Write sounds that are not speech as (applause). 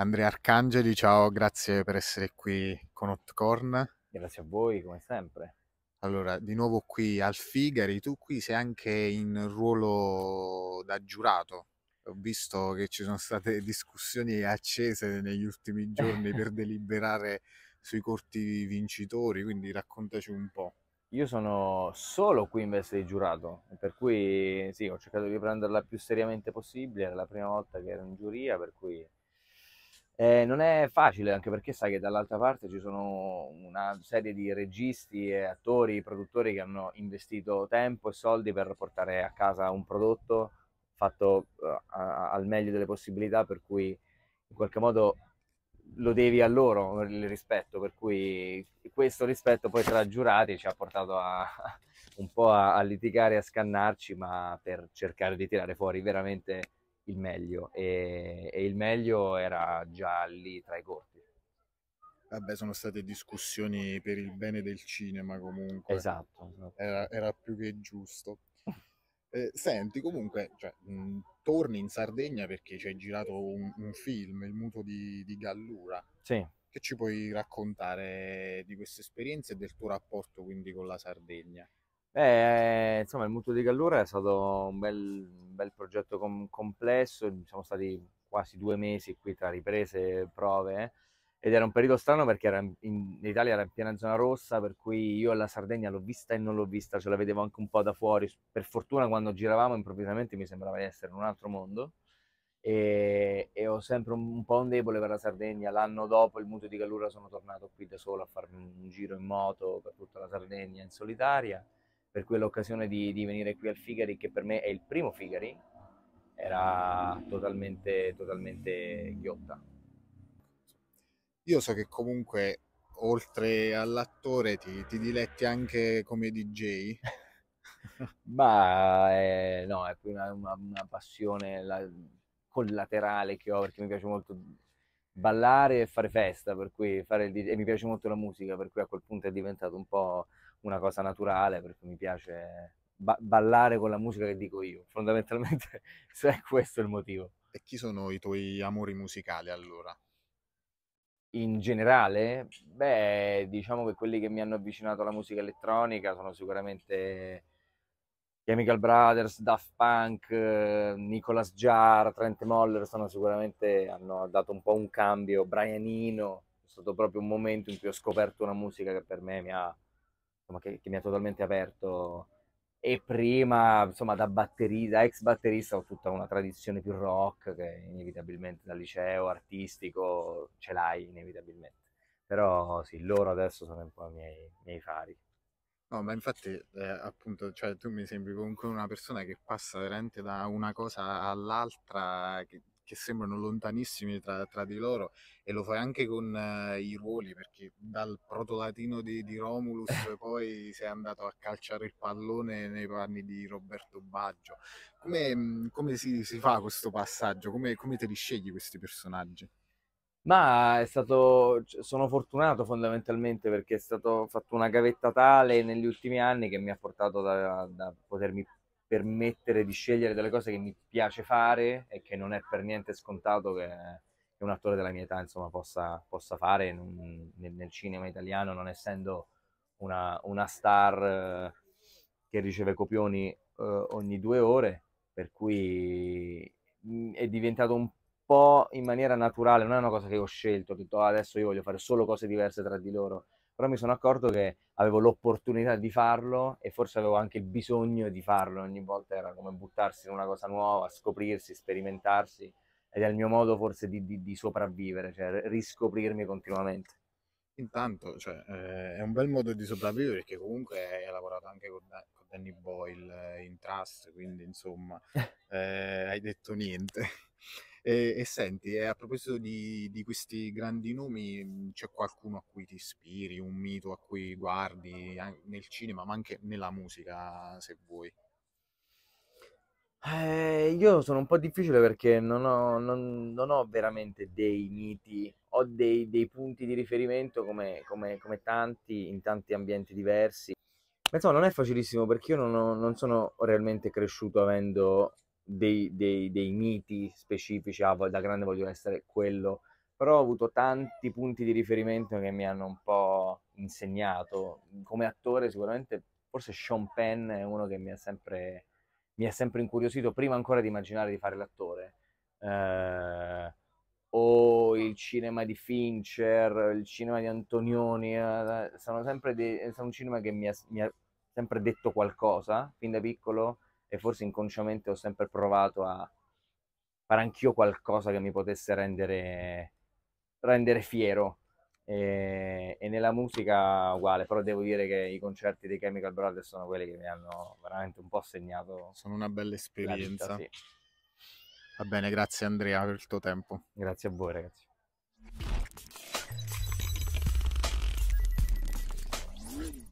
Andrea Arcangeli, ciao, grazie per essere qui con Hotcorn. Grazie a voi, come sempre. Allora, di nuovo qui al Figari, tu qui sei anche in ruolo da giurato. Ho visto che ci sono state discussioni accese negli ultimi giorni per (laughs) deliberare sui corti vincitori, quindi raccontaci un po'. Io sono solo qui in veste di giurato, per cui sì, ho cercato di prenderla più seriamente possibile, era la prima volta che ero in giuria, per cui eh, non è facile anche perché sai che dall'altra parte ci sono una serie di registi, e attori, produttori che hanno investito tempo e soldi per portare a casa un prodotto fatto uh, a, al meglio delle possibilità, per cui in qualche modo lo devi a loro il rispetto, per cui questo rispetto poi tra giurati ci ha portato a, (laughs) un po' a, a litigare, a scannarci, ma per cercare di tirare fuori veramente il meglio e, e il meglio era già lì tra i corti. Vabbè, sono state discussioni per il bene del cinema comunque. Esatto. esatto. Era, era, più che giusto. Eh, senti, comunque, cioè, mh, mm, torni in Sardegna perché ci hai girato un, un film, Il muto di, di Gallura. Sì. Che ci puoi raccontare di questa esperienza e del tuo rapporto quindi con la Sardegna? Eh, insomma, il mutuo di Gallura è stato un bel, bel progetto com complesso, siamo stati quasi due mesi qui tra riprese e prove ed era un periodo strano perché in, Italia era in piena zona rossa, per cui io la Sardegna l'ho vista e non l'ho vista, ce la vedevo anche un po' da fuori. Per fortuna quando giravamo improvvisamente mi sembrava di essere in un altro mondo e, e ho sempre un, un, po' un debole per la Sardegna. L'anno dopo il mutuo di Gallura sono tornato qui da solo a farmi un giro in moto per tutta la Sardegna in solitaria per cui l'occasione di, di, venire qui al Figari, che per me è il primo Figari, era totalmente, totalmente ghiotta. Io so che comunque, oltre all'attore, ti, ti diletti anche come DJ. (laughs) Ma eh, no, è una, una, una passione la, collaterale che ho perché mi piace molto ballare e fare festa, per cui fare il DJ, e mi piace molto la musica, per cui a quel punto è diventato un po' una cosa naturale perché mi piace ba ballare con la musica che dico io. Fondamentalmente (laughs) se è questo il motivo. E chi sono i tuoi amori musicali allora? In generale, beh, diciamo che quelli che mi hanno avvicinato alla musica elettronica sono sicuramente Chemical Brothers, Daft Punk, Nicolas Jar, Trent Moller sono sicuramente hanno dato un po' un cambio, Brian Eno, è stato proprio un momento in cui ho scoperto una musica che per me mi ha insomma, che, che mi ha totalmente aperto e prima insomma da batterista, ex batterista ho tutta una tradizione più rock che inevitabilmente dal liceo artistico ce l'hai inevitabilmente però sì loro adesso sono un po' i miei, miei fari no ma infatti eh, appunto cioè tu mi sembri comunque una persona che passa veramente da una cosa all'altra che che sembrano lontanissimi tra, tra di loro e lo fai anche con uh, i ruoli perché dal protolatino di, di Romulus (laughs) poi sei andato a calciare il pallone nei panni di Roberto Baggio. Come, mm, come si, si, fa questo passaggio? Come, come te li scegli questi personaggi? Ma è stato, sono fortunato fondamentalmente perché è stato fatto una gavetta tale negli ultimi anni che mi ha portato da, da potermi permettere di scegliere delle cose che mi piace fare e che non è per niente scontato che, che un attore della mia età insomma, possa, possa fare un, nel, nel, cinema italiano, non essendo una, una star eh, che riceve copioni eh, ogni due ore, per cui mm, è diventato un po' in maniera naturale, non è una cosa che ho scelto, ho detto ah, adesso io voglio fare solo cose diverse tra di loro però mi sono accorto che avevo l'opportunità di farlo e forse avevo anche il bisogno di farlo, ogni volta era come buttarsi in una cosa nuova, scoprirsi, sperimentarsi ed è il mio modo forse di, di, di sopravvivere, cioè riscoprirmi continuamente. Intanto cioè, eh, è un bel modo di sopravvivere perché comunque hai lavorato anche con, con Danny Boyle eh, in Trust, quindi insomma (laughs) eh, hai detto niente. E, e senti, e eh, a proposito di, di, questi grandi nomi, mhmm, c'è qualcuno a cui ti ispiri, un mito a cui guardi nel cinema, ma anche nella musica, se vuoi? Eh, io sono un po' difficile perché non ho, non, non ho veramente dei miti, ho dei, dei punti di riferimento come, come, come, tanti, in tanti ambienti diversi. insomma non è facilissimo perché io non, ho, non sono realmente cresciuto avendo dei, dei, dei miti specifici, ah, da grande voglio essere quello, però ho avuto tanti punti di riferimento che mi hanno un po' insegnato. Come attore sicuramente, forse Sean Penn è uno che mi ha sempre, mi ha sempre incuriosito, prima ancora di immaginare di fare l'attore. Eh, o il cinema di Fincher, il cinema di Antonioni, eh, sono sempre dei, sono un cinema che mi ha, mi ha sempre detto qualcosa, fin da piccolo, e forse inconsciamente ho sempre provato a fare anch'io qualcosa che mi potesse rendere, rendere fiero. E, e, nella musica uguale, però devo dire che i concerti dei Chemical Brothers sono quelli che mi hanno veramente un po' segnato. Sono una bella esperienza. Vita, sì. Va bene, grazie Andrea per il tuo tempo. Grazie a voi ragazzi. Thank